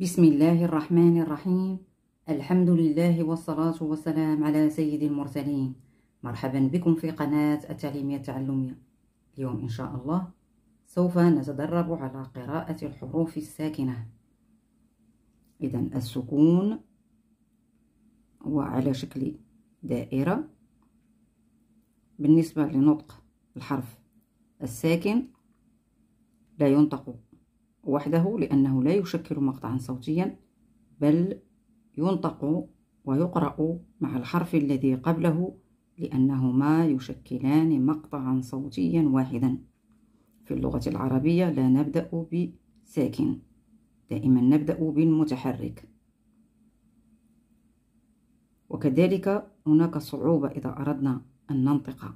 بسم الله الرحمن الرحيم الحمد لله والصلاة والسلام على سيد المرسلين مرحبا بكم في قناة التعليمية التعلمية اليوم إن شاء الله سوف نتدرب على قراءة الحروف الساكنة إذا السكون هو على شكل دائرة بالنسبة لنطق الحرف الساكن لا ينطق وحده لأنه لا يشكل مقطعا صوتيا بل ينطق ويقرأ مع الحرف الذي قبله لأنهما يشكلان مقطعا صوتيا واحدا في اللغة العربية لا نبدأ بساكن دائما نبدأ بالمتحرك وكذلك هناك صعوبة إذا أردنا أن ننطق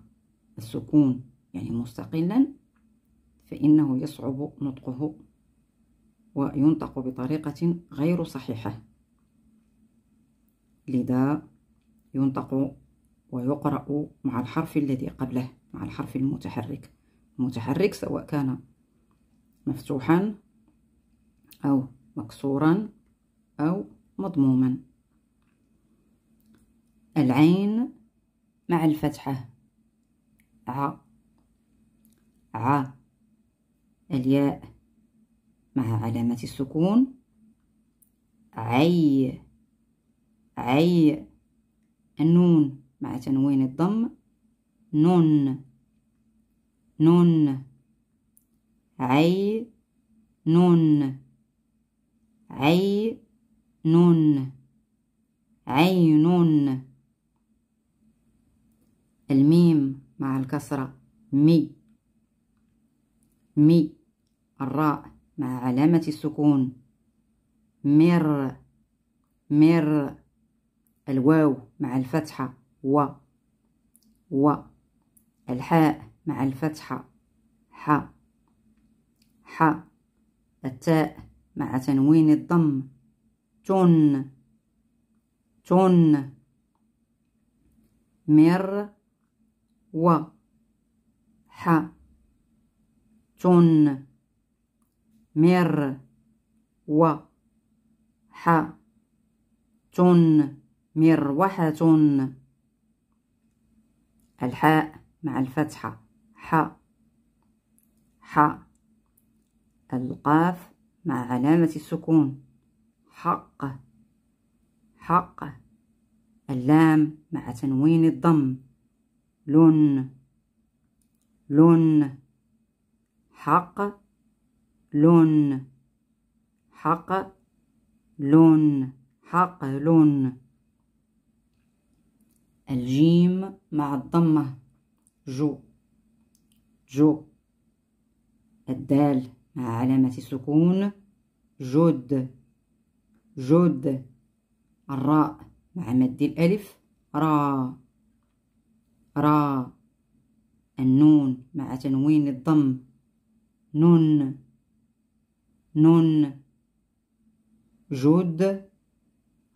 السكون يعني مستقلا فإنه يصعب نطقه وينطق بطريقة غير صحيحة لذا ينطق ويقرأ مع الحرف الذي قبله مع الحرف المتحرك المتحرك سواء كان مفتوحا أو مكسورا أو مضموما العين مع الفتحة ع ع الياء مع علامة السكون عي عي النون مع تنوين الضم نون نون عي نون عي نون عي نون الميم مع الكسرة مي مي الراء مع علامة السكون مر مر الواو مع الفتحة و و الحاء مع الفتحة ح ح التاء مع تنوين الضم تن تن مر و ح تن مر و ح تن مروحة الحاء مع الفتحة ح ح القاف مع علامة السكون حق حق اللام مع تنوين الضم لن لن حق لون حق لون حق لون الجيم مع الضمة جو جو الدال مع علامة السكون جود جود الراء مع مد الألف را را النون مع تنوين الضم نون نون جود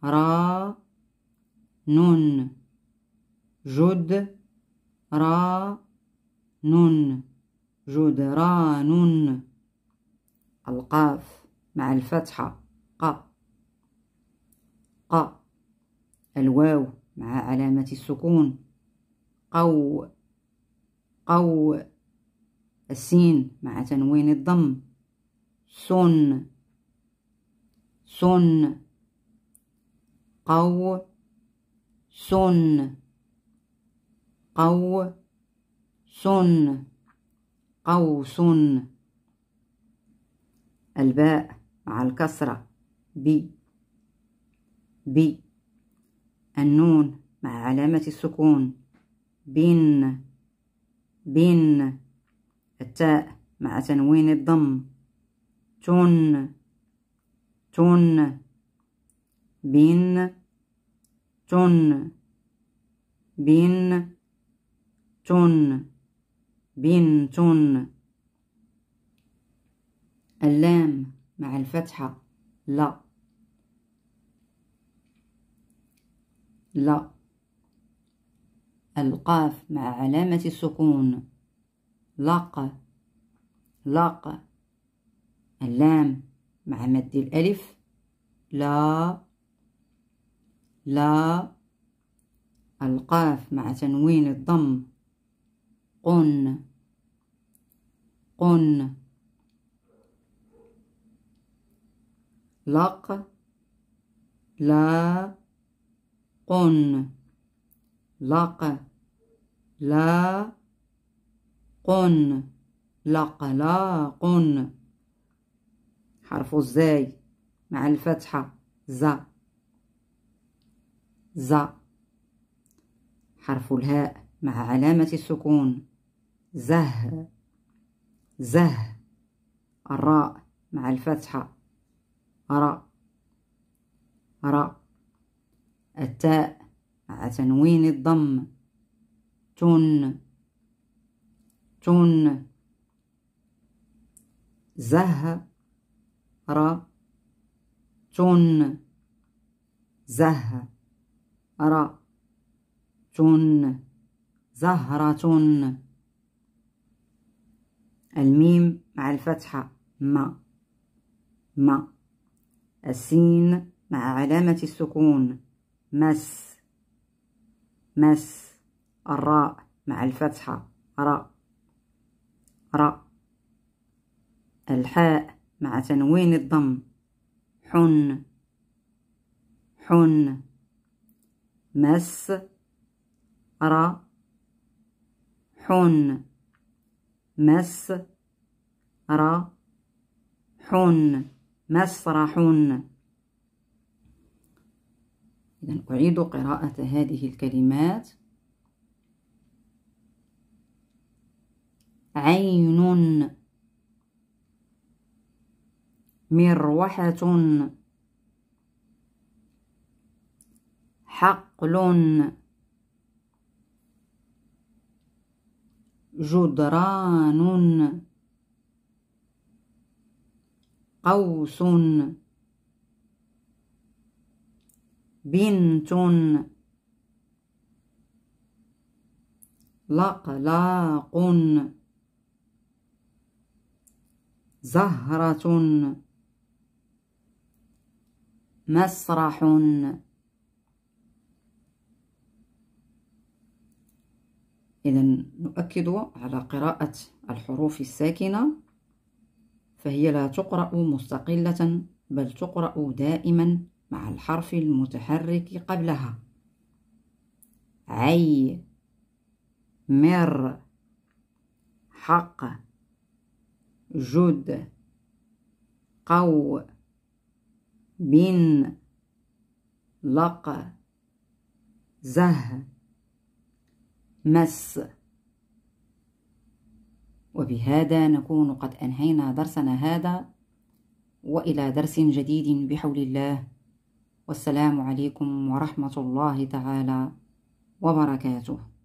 را نون جود را نون جود را نون القاف مع الفتحة ق ق الواو مع علامة السكون قو قو السين مع تنوين الضم سن سن قو سن قو سن سن الباء مع الكسرة بي بي النون مع علامة السكون بن بن التاء مع تنوين الضم تون تون بين تون بين تون بين تون اللام مع الفتحة لا لا القاف مع علامة السكون لق لق اللام مع مد الألف لا لا القاف مع تنوين الضم قن قن لق لا قن لق لا قن لق لا قن حرف الزاي مع الفتحة زا زا حرف الهاء مع علامة السكون زه زه الراء مع الفتحة راء راء التاء مع تنوين الضم تن تن زه را تون زه را تون زهرة الميم مع الفتحة ما ما السين مع علامة السكون مس مس الراء مع الفتحة راء راء الحاء مع تنوين الضم حن حن مس ر حن مس ر حن مسرح إذا أعيد قراءة هذه الكلمات عين مروحة حقل جدران قوس بنت لقلاق زهرة مسرح إذا نؤكد على قراءة الحروف الساكنة فهي لا تقرأ مستقلة بل تقرأ دائما مع الحرف المتحرك قبلها عي مر حق جد قو من لق زه مس وبهذا نكون قد أنهينا درسنا هذا وإلى درس جديد بحول الله والسلام عليكم ورحمة الله تعالى وبركاته